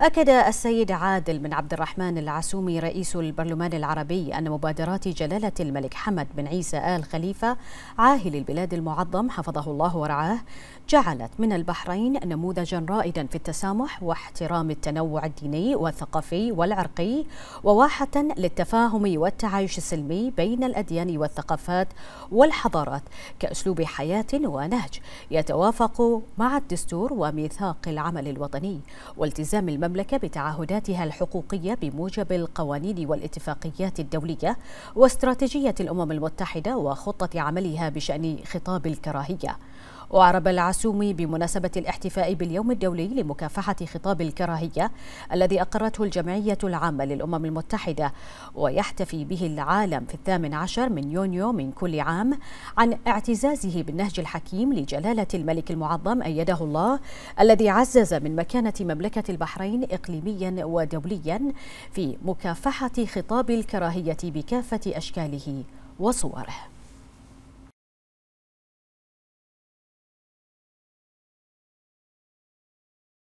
أكد السيد عادل بن عبد الرحمن العسومي رئيس البرلمان العربي أن مبادرات جلالة الملك حمد بن عيسى آل خليفة عاهل البلاد المعظم حفظه الله ورعاه جعلت من البحرين نموذجا رائدا في التسامح واحترام التنوع الديني والثقافي والعرقي وواحة للتفاهم والتعايش السلمي بين الأديان والثقافات والحضارات كأسلوب حياة ونهج يتوافق مع الدستور وميثاق العمل الوطني والتزام المبادئ المملكة بتعهداتها الحقوقية بموجب القوانين والاتفاقيات الدولية واستراتيجية الأمم المتحدة وخطة عملها بشأن خطاب الكراهية وعرب العسومي بمناسبة الاحتفاء باليوم الدولي لمكافحة خطاب الكراهية الذي أقرته الجمعية العامة للأمم المتحدة ويحتفي به العالم في الثامن عشر من يونيو من كل عام عن اعتزازه بالنهج الحكيم لجلالة الملك المعظم أيده الله الذي عزز من مكانة مملكة البحرين إقليميا ودوليا في مكافحة خطاب الكراهية بكافة أشكاله وصوره